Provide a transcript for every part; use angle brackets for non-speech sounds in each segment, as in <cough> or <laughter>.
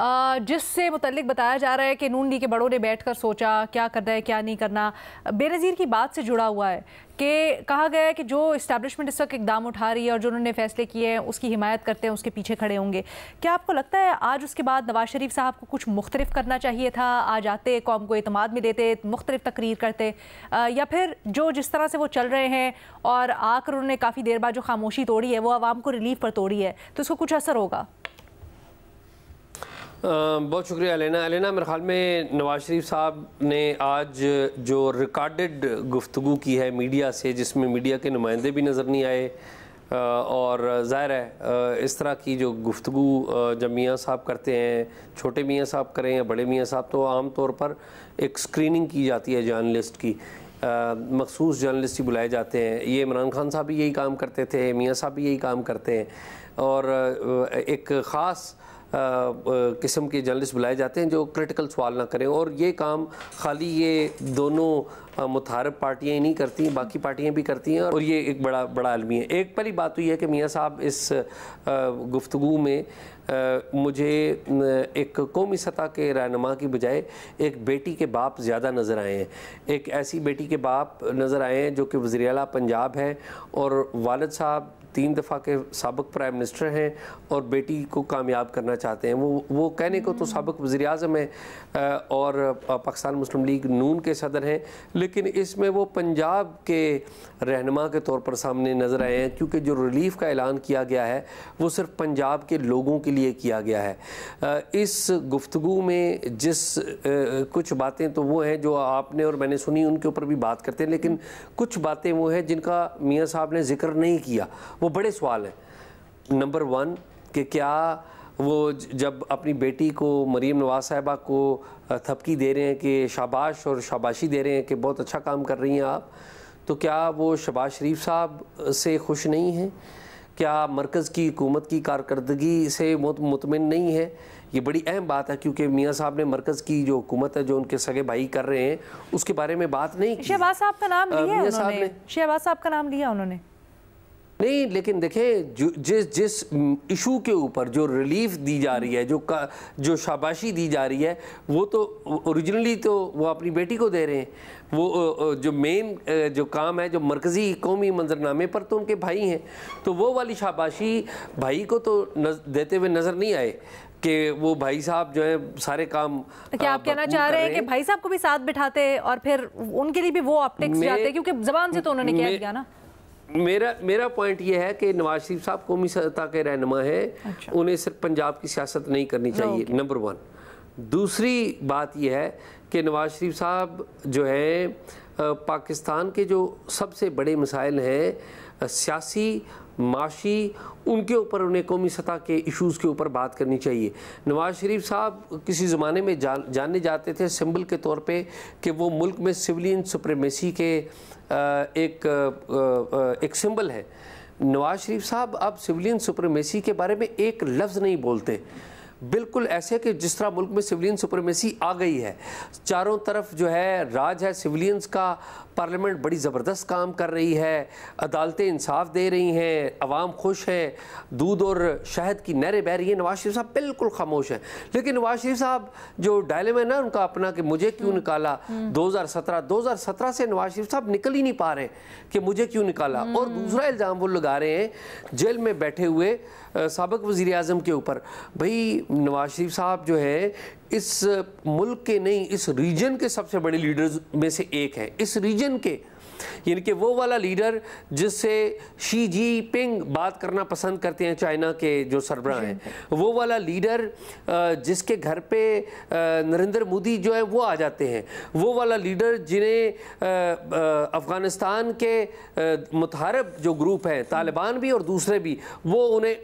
जिससे मुतलिक बताया जा रहा है कि नून ली के बड़ों ने बैठकर सोचा क्या करना है क्या नहीं करना बेनज़ीर की बात से जुड़ा हुआ है कि कहा गया है कि जो इस्टेबलिशमेंट इस वक्त इकदाम उठा रही है और जो उन्होंने फैसले किए हैं उसकी हिमायत करते हैं उसके पीछे खड़े होंगे क्या आपको लगता है आज उसके बाद नवाज शरीफ साहब को कुछ मुख्तलिफ करना चाहिए था आज आते कौम को अतमाद में देते मुख्तलिफ तकरीर करते या फिर जो जिस तरह से वो चल रहे हैं और आकर उन्होंने काफ़ी देर बाद जो खामोशी तोड़ी है वो आवाम को रिलीफ पर तोड़ी है तो उसको कुछ असर होगा बहुत शुक्रिया अलना अलना मेरे ख्याल में नवाज शरीफ साहब ने आज जो रिकॉर्डेड गुफ्तु की है मीडिया से जिसमें मीडिया के नुमाइंदे भी नज़र नहीं आए और ज़ाहिर है इस तरह की जो गुफ्तु जब मियाँ साहब करते हैं छोटे मियाँ साहब करें या बड़े मियाँ साहब तो आम तौर पर एक स्क्रीनिंग की जाती है जर्नलिस्ट की मखसूस जर्नलिस्ट ही बुलाए जाते हैं ये इमरान खान साहब भी यही काम करते थे मियाँ साहब भी यही काम करते हैं और एक ख़ास किस्म के जर्नलिस्ट बुलाए जाते हैं जो क्रिटिकल सवाल ना करें और ये काम खाली ये दोनों मुतारब पार्टियाँ ही नहीं करती बाकी पार्टियाँ भी करती हैं और ये एक बड़ा बड़ा आलमी है एक पहली बात तो है कि मियाँ साहब इस गुफ्तु में आ, मुझे एक कौमी सतह के रहनमा की बजाय एक बेटी के बाप ज़्यादा नज़र आए हैं एक ऐसी बेटी के बाप नज़र आए हैं जो कि वज़ी पंजाब हैं और वालद साहब तीन दफ़ा के सबक प्राइम मिनिस्टर हैं और बेटी को कामयाब करना चाहते हैं वो वो कहने को तो सबक वजी अजम है और पाकिस्तान मुस्लिम लीग नून के सदर हैं लेकिन इसमें वो पंजाब के रहनमा के तौर पर सामने नज़र आए हैं क्योंकि जो रिलीफ का ऐलान किया गया है वो सिर्फ पंजाब के लोगों के लिए किया गया है इस गुफ्तु में जिस कुछ बातें तो वो हैं जो आपने और मैंने सुनी उनके ऊपर भी बात करते हैं लेकिन कुछ बातें वो हैं जिनका मियाँ साहब ने जिक्र नहीं किया वो बड़े सवाल हैं नंबर वन कि क्या वो जब अपनी बेटी को मरीम नवाज साहबा को थपकी दे रहे हैं कि शाबाश और शाबाशी दे रहे हैं कि बहुत अच्छा काम कर रही हैं आप तो क्या वो शबाज शरीफ साहब से खुश नहीं हैं क्या मरकज़ की हुकूमत की कारकर्दगी से मुतमिन नहीं है ये बड़ी अहम बात है क्योंकि मियाँ साहब ने मरकज़ की जो हुकूमत है जो उनके सगे भाई कर रहे हैं उसके बारे में बात नहीं शहबाज साहब का नाम लिया शहबाज साहब का नाम लिया उन्होंने नहीं लेकिन देखें जिस जिस इशू के ऊपर जो रिलीफ दी जा रही है जो का, जो शाबाशी दी जा रही है वो तो ओरिजिनली तो वो अपनी बेटी को दे रहे हैं वो जो मेन जो काम है जो मरकज़ी कौमी मंजरनामे पर तो उनके भाई हैं तो वो वाली शाबाशी भाई को तो नज, देते हुए नज़र नहीं आए कि वो भाई साहब जो है सारे काम तो क्या आप कहना चाह रहे हैं कि भाई साहब को भी साथ बिठाते और फिर उनके लिए भी वो ऑप्टिक्स जाते क्योंकि जबान से तो उन्होंने कह दिया ना मेरा मेरा पॉइंट ये है कि नवाज शरीफ साहब कौमी सतह के रहनमा हैं अच्छा। उन्हें सिर्फ पंजाब की सियासत नहीं करनी हाँ, चाहिए नंबर वन दूसरी बात यह है कि नवाज शरीफ साहब जो हैं पाकिस्तान के जो सबसे बड़े मसाइल हैं सियासी माशी उनके ऊपर उन्हें कौमी सतह के इशूज़ के ऊपर बात करनी चाहिए नवाज़ शरीफ साहब किसी ज़माने में जान जाने जाते थे सिंबल के तौर पर कि वो मुल्क में सिविलियन सुप्रेमेसी के एक एक सिंबल है नवाज़ शरीफ साहब अब सिविलियन सुप्रेमेसी के बारे में एक लफ्ज़ नहीं बोलते बिल्कुल ऐसे कि जिस तरह मुल्क में सिविलियन सुप्रेमेसी आ गई है चारों तरफ जो है राज है सिविलियंस का पार्लियामेंट बड़ी ज़बरदस्त काम कर रही है अदालतें इंसाफ दे रही हैं आवाम खुश है दूध और शहद की नहरें बह रही हैं नवाज शरीफ साहब बिल्कुल खामोश हैं लेकिन नवाज शरीफ साहब जो डायलम है ना उनका अपना कि मुझे क्यों हम्म। निकाला 2017 हम्म। 2017 से नवाज शरीफ साहब निकल ही नहीं पा रहे कि मुझे क्यों निकाला हम्म। और दूसरा इल्ज़ाम वो लगा रहे हैं जेल में बैठे हुए सबक वज़ी अजम के ऊपर भाई नवाज शरीफ साहब जो है इस मुल्क के नहीं इस रीजन के सबसे बड़े लीडर्स में से एक है इस रीजन के यानी कि वो वाला लीडर जिससे शी जी पिंग बात करना पसंद करते हैं चाइना के जो सरबरा हैं वो वाला लीडर जिसके घर पे नरेंद्र मोदी जो है वो आ जाते हैं वो वाला लीडर जिन्हें अफ़गानिस्तान के मतहरब जो ग्रुप हैं तालिबान भी और दूसरे भी वो उन्हें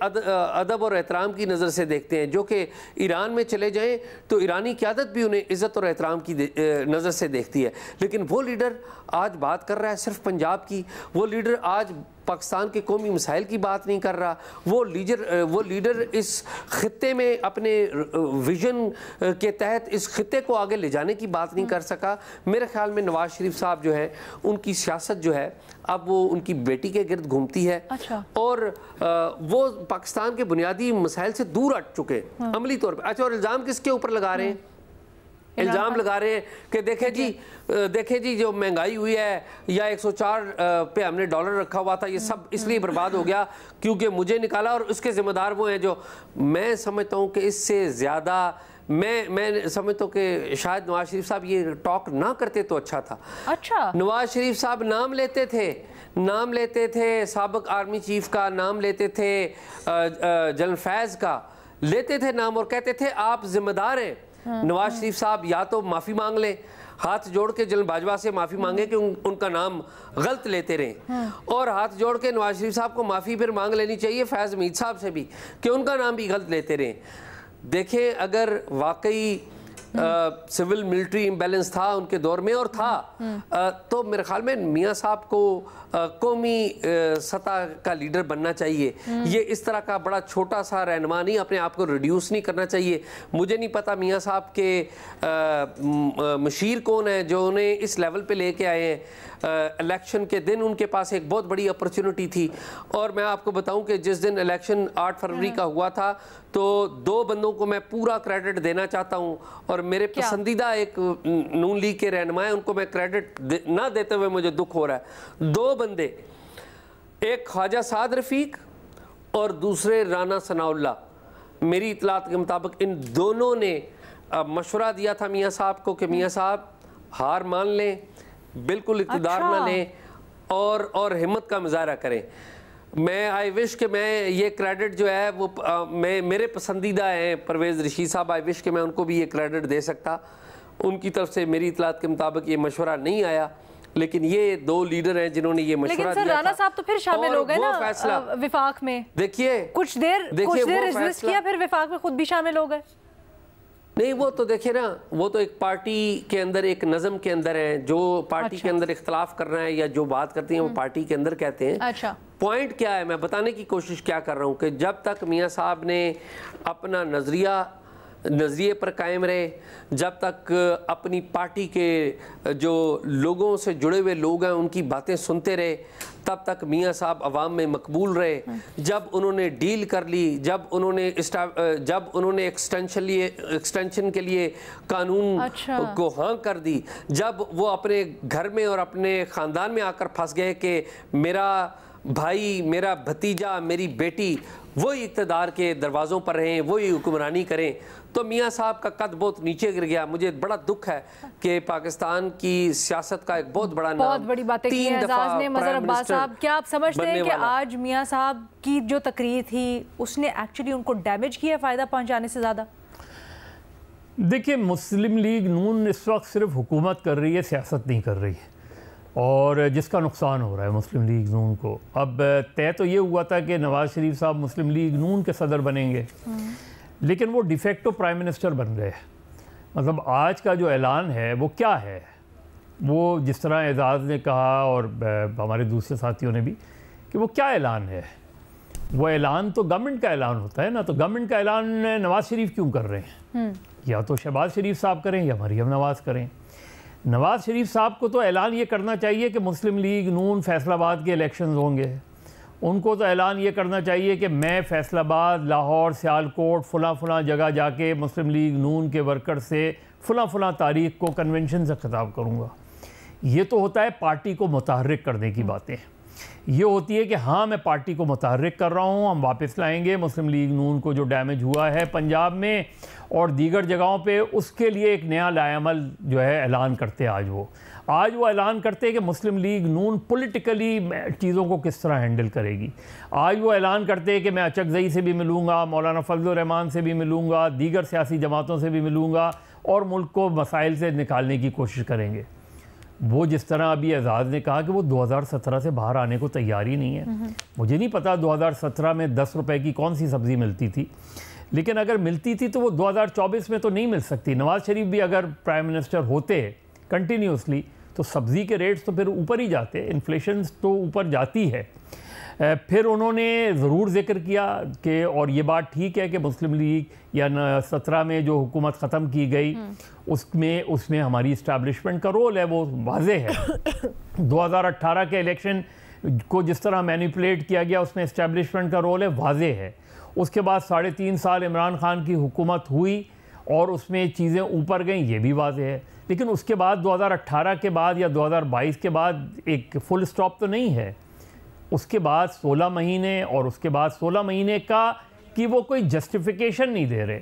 अदब और एहतराम की नज़र से देखते हैं जो कि ईरान में चले जाएँ तो ईरानी क्यादत भी उन्हें इज़्ज़त और एहतराम की नज़र से देखती है लेकिन वो लीडर आज बात कर रहा है सिर्फ पंजाब की वो लीडर आज पाकिस्तान के कौमी मसाइल की बात नहीं कर रहा वो लीडर वो लीडर इस खत्े में अपने विजन के तहत इस खत्े को आगे ले जाने की बात नहीं कर सका मेरे ख्याल में नवाज शरीफ साहब जो है उनकी सियासत जो है अब वो उनकी बेटी के गिरद घूमती है अच्छा। और वो पाकिस्तान के बुनियादी मसाइल से दूर हट चुके हैं हाँ। अमली तौर पर अच्छा और इल्ज़ाम किसके ऊपर लगा रहे हैं इल्ज़ाम लगा रहे हैं कि देखे जी देखे जी जो महंगाई हुई है या 104 पे हमने डॉलर रखा हुआ था ये सब हम्म, इसलिए हम्म। बर्बाद हो गया क्योंकि मुझे निकाला और उसके ज़िम्मेदार वो हैं जो मैं समझता हूँ कि इससे ज़्यादा मैं मैं समझता हूँ कि शायद नवाज शरीफ साहब ये टॉक ना करते तो अच्छा था अच्छा नवाज शरीफ साहब नाम लेते थे नाम लेते थे सबक आर्मी चीफ का नाम लेते थे जनरल फैज़ का लेते थे नाम और कहते थे आप जिम्मेदार हैं हाँ, नवाज हाँ। शरीफ साहब या तो माफ़ी मांग लें हाथ जोड़ के जल बाजवा से माफ़ी हाँ। मांगे कि उन, उनका नाम गलत लेते रहें और हाथ जोड़ के नवाज शरीफ साहब को माफ़ी फिर मांग लेनी चाहिए फैज़ मीद साहब से भी कि उनका नाम भी गलत लेते रहें देखें अगर वाकई सिविल मिलिट्री इम्बेलेंस था उनके दौर में और था आ, तो मेरे ख्याल में मियाँ साहब को कौमी सतह का लीडर बनना चाहिए ये इस तरह का बड़ा छोटा सा रहनमा नहीं अपने आप को रिड्यूस नहीं करना चाहिए मुझे नहीं पता मियाँ साहब के मशीर कौन है जो उन्हें इस लेवल पे लेके आए हैं इलेक्शन के दिन उनके पास एक बहुत बड़ी अपॉर्चुनिटी थी और मैं आपको बताऊं कि जिस दिन इलेक्शन 8 फरवरी हम्म। का हुआ था तो दो बंदों को मैं पूरा क्रेडिट देना चाहता हूं और और मेरे पसंदीदा एक नून लीग के रहनमा है उनको मैं क्रेडिट दे, ना देते हुए मुझे दुख हो रहा है दो बंदे एक ख्वाजा साद रफीक और दूसरे राना सनाउल्ला मेरी इतलात के मुताबिक इन दोनों ने मशवरा दिया था मियाँ साहब को कि मियाँ साहब हार मान लें बिल्कुल इकतदार अच्छा। ना लें और और हिम्मत का मुजाहरा करें मैं आई विश कि मैं ये क्रेडिट जो है वो आ, मैं मेरे पसंदीदा हैं परवेज़ ऋषि साहब आई विश कि मैं उनको भी ये क्रेडिट दे सकता उनकी तरफ से मेरी इतलात के मुताबिक ये मशवरा नहीं आया लेकिन ये दो लीडर हैं जिन्होंने ये मशवरा दिया राणा साहब तो फिर शामिल हो गए ना फैसला विफाक में देखिए कुछ देर कुछ देर किया फिर विफाक में खुद भी शामिल हो गए नहीं वो तो देखिए ना वो तो एक पार्टी के अंदर एक नज़म के अंदर है जो पार्टी अच्छा। के अंदर इख्तलाफ रहे हैं या जो बात करती हैं वो हम्म। पार्टी के अंदर कहते हैं अच्छा पॉइंट क्या है मैं बताने की कोशिश क्या कर रहा हूँ कि जब तक मियाँ साहब ने अपना नज़रिया नज़रिए पर कायम रहे जब तक अपनी पार्टी के जो लोगों से जुड़े हुए लोग हैं उनकी बातें सुनते रहे तब तक मियाँ साहब आवाम में मकबूल रहे जब उन्होंने डील कर ली जब उन्होंने जब उन्होंने एक्सटेंशन लिए एक्सटेंशन के लिए कानून अच्छा। को हाँ कर दी जब वो अपने घर में और अपने ख़ानदान में आकर फंस गए कि मेरा भाई मेरा भतीजा मेरी बेटी वही इकतदार के दरवाज़ों पर रहें वही हुक्मरानी करें तो मियाँ साहब का कद बहुत नीचे गिर गया मुझे बड़ा दुख है कि पाकिस्तान की सियासत का एक बहुत बड़ा बहुत बड़ी बात तीन दफा साहब क्या आप समझते हैं कि आज मियाँ साहब की जो तकरीर थी उसने एक्चुअली उनको डैमेज किया फ़ायदा पहुँचाने से ज़्यादा देखिए मुस्लिम लीग नून इस वक्त सिर्फ हुकूमत कर रही है सियासत नहीं कर रही है और जिसका नुकसान हो रहा है मुस्लिम लीग नून को अब तय तो ये हुआ था कि नवाज़ शरीफ साहब मुस्लिम लीग नून के सदर बनेंगे हम्म। लेकिन वो डिफेक्टो प्राइम मिनिस्टर बन गए मतलब आज का जो ऐलान है वो क्या है वो जिस तरह एजाज़ ने कहा और हमारे दूसरे साथियों ने भी कि वो क्या ऐलान है वो ऐलान तो गवर्नमेंट का ऐलान होता है ना तो गवर्नमेंट का ऐलान नवाज़ शरीफ क्यों कर रहे हैं हम्म। या तो शहबाज शरीफ साहब करें या मरियम नवाज़ करें नवाज़ शरीफ साहब को तो ऐलान ये करना चाहिए कि मुस्लिम लीग नून फैसलाबाद के इलेक्शन होंगे उनको तो ऐलान ये करना चाहिए कि मैं फैसलाबाद लाहौर सियालकोट फ़लाँ फ़लाँ जगह जाके मुस्लिम लीग नून के वर्कर से फ़लाँ फ़लाँ तारीख को कन्वेंशन से ख़ताब करूँगा ये तो होता है पार्टी को मुतहरक करने की बातें ये होती है कि हाँ मैं पार्टी को मुतहरक कर रहा हूँ हम वापस लाएंगे मुस्लिम लीग नून को जो डैमेज हुआ है पंजाब में और दीगर जगहों पे उसके लिए एक नया लायामल जो है ऐलान करते आज वो आज वो ऐलान करते हैं कि मुस्लिम लीग नून पॉलिटिकली चीज़ों को किस तरह हैंडल करेगी आज वो ऐलान करते हैं कि मैं अचकजई से भी मिलूँगा मौलाना फजलरहमान से भी मिलूँगा दीगर सियासी जमातों से भी मिलूँगा और मुल्क को मसाइल से निकालने की कोशिश करेंगे वो जिस तरह अभी एजाज ने कहा कि वो 2017 से बाहर आने को तैयार ही नहीं है नहीं। मुझे नहीं पता 2017 में दस रुपए की कौन सी सब्ज़ी मिलती थी लेकिन अगर मिलती थी तो वो 2024 में तो नहीं मिल सकती नवाज़ शरीफ भी अगर प्राइम मिनिस्टर होते कंटिन्यूसली तो सब्ज़ी के रेट्स तो फिर ऊपर ही जाते इन्फ्लेशन तो ऊपर जाती है फिर उन्होंने ज़रूर जिक्र किया कि और ये बात ठीक है कि मुस्लिम लीग या सत्रह में जो हुकूमत ख़त्म की गई हम्म। उसमें उसमें हमारी इस्टबलिशमेंट का रोल है वो वाज है 2018 <coughs> के इलेक्शन को जिस तरह मैनिपुलेट किया गया उसमें इस्टबलिशमेंट का रोल है वाज है उसके बाद साढ़े तीन साल इमरान खान की हुकूमत हुई और उसमें चीज़ें ऊपर गई ये भी वाज है लेकिन उसके बाद 2018 के बाद या 2022 के बाद एक फुल स्टॉप तो नहीं है उसके बाद 16 महीने और उसके बाद 16 महीने का कि वो कोई जस्टिफिकेशन नहीं दे रहे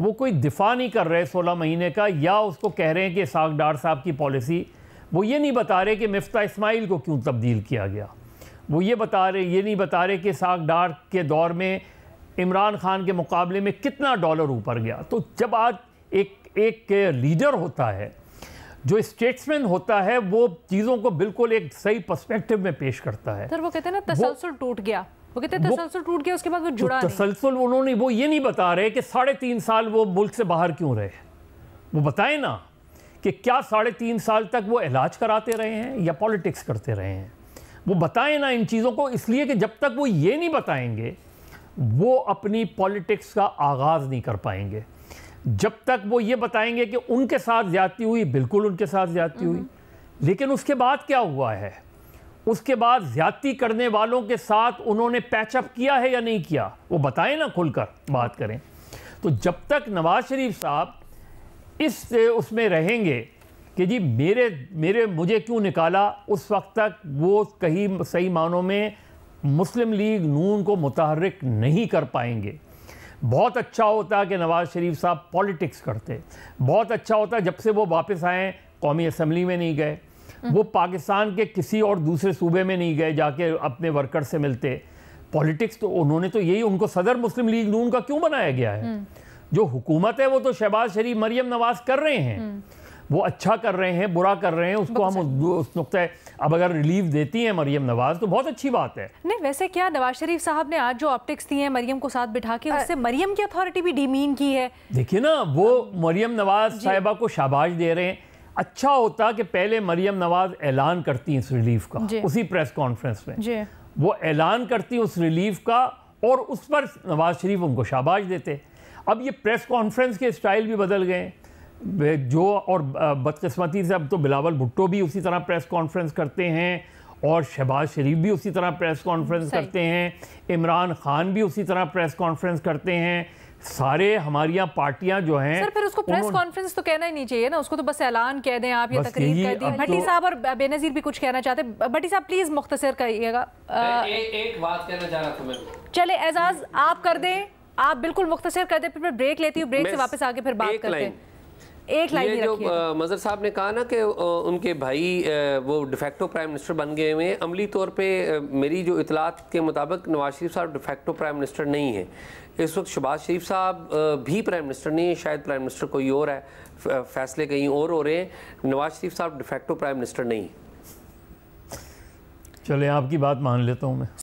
वो कोई दिफा नहीं कर रहे 16 महीने का या उसको कह रहे हैं कि साग डार साहब की पॉलिसी वो ये नहीं बता रहे कि मफ्ता इस्माइल को क्यों तब्दील किया गया वो ये बता रहे ये नहीं बता रहे कि साग डार के दौर में इमरान खान के मुकाबले में कितना डॉलर ऊपर गया तो जब आज एक एक लीडर होता है जो स्टेट्समैन होता है वो चीज़ों को बिल्कुल एक सही पर्सपेक्टिव में पेश करता है सर वो कहते हैं ना तसलसल टूट गया वो कहते हैं तसलसल टूट गया उसके बाद वो तो जुड़ा तो तसलसल उन्होंने वो ये नहीं बता रहे कि साढ़े तीन साल वो मुल्क से बाहर क्यों रहे वो बताए ना कि क्या साढ़े तीन साल तक वो इलाज कराते रहे हैं या पॉलिटिक्स करते रहे हैं वो बताए ना इन चीज़ों को इसलिए कि जब तक वो ये नहीं बताएंगे वो अपनी पॉलिटिक्स का आगाज़ नहीं कर पाएंगे जब तक वो ये बताएंगे कि उनके साथ ज्यादती हुई बिल्कुल उनके साथ ज्यादती हुई हम्म। लेकिन उसके बाद क्या हुआ है उसके बाद ज्यादती करने वालों के साथ उन्होंने पैचअप किया है या नहीं किया वो बताएं ना खुलकर बात करें तो जब तक नवाज शरीफ साहब इस उसमें रहेंगे कि जी मेरे मेरे मुझे क्यों निकाला उस वक्त तक वो कहीं सही मानों में मुस्लिम लीग नून को मुतहरक नहीं कर पाएंगे बहुत अच्छा होता कि नवाज़ शरीफ साहब पॉलिटिक्स करते बहुत अच्छा होता जब से वो वापस आए कौमी असम्बली में नहीं गए वो पाकिस्तान के किसी और दूसरे सूबे में नहीं गए जाके अपने वर्कर से मिलते पॉलिटिक्स तो उन्होंने तो यही उनको सदर मुस्लिम लीग नून का क्यों बनाया गया है हम्म। जो हुकूमत है वो तो शहबाज शरीफ मरियम नवाज कर रहे हैं हम्म। वो अच्छा कर रहे हैं बुरा कर रहे हैं उसको हम उस नुकते अब अगर रिलीफ देती हैं मरियम नवाज तो बहुत अच्छी बात है नहीं वैसे क्या नवाज शरीफ साहब ने आज जो ऑप्टिक्स दी हैं मरियम को साथ बिठा के उससे मरियम की अथॉरिटी भी डीमीन की है देखिए ना वो मरियम नवाज साहिबा को शाबाश दे रहे हैं अच्छा होता कि पहले मरियम नवाज ऐलान करती इस रिलीफ का उसी प्रेस कॉन्फ्रेंस में वो ऐलान करती उस रिलीफ का और उस पर नवाज शरीफ उनको शाबाश देते अब ये प्रेस कॉन्फ्रेंस के स्टाइल भी बदल गए जो और बदकस्मती से अब तो बिलावल भुट्टो भी उसी तरह प्रेस कॉन्फ्रेंस करते हैं और शहबाज शरीफ भी उसी तरह प्रेस कॉन्फ्रेंस करते हैं इमरान खान भी उसी तरह प्रेस कॉन्फ्रेंस करते हैं सारे हमारी यहाँ पार्टियां जो हैं सर फिर उसको प्रेस कॉन्फ्रेंस तो कहना ही नहीं चाहिए ना उसको तो बस ऐलान कह दें आप ये तकरीर कर दें भट्टी तो- साहब और बेनजीर भी कुछ कहना चाहते हैं भट्टी साहब प्लीज मुख्तसर करिएगा एक बात कहना चाह रहा था मैं चले एजाज आप कर दें आप बिल्कुल मुख्तसर कर दें फिर मैं ब्रेक लेती हूँ ब्रेक से वापस आके फिर बात करते हैं एक लाइन जो मजर साहब ने कहा ना कि उनके भाई वो डिफेक्टो प्राइम मिनिस्टर बन गए हुए अमली तौर पे मेरी जो इतलात के मुताबिक नवाज शरीफ साहब डिफेक्टो प्राइम मिनिस्टर नहीं है इस वक्त शहबाज शरीफ साहब भी प्राइम मिनिस्टर नहीं है शायद प्राइम मिनिस्टर कोई और है फैसले कहीं और हो रहे हैं नवाज शरीफ साहब डिफेक्टो प्राइम मिनिस्टर नहीं चले आपकी बात मान लेता हूँ मैं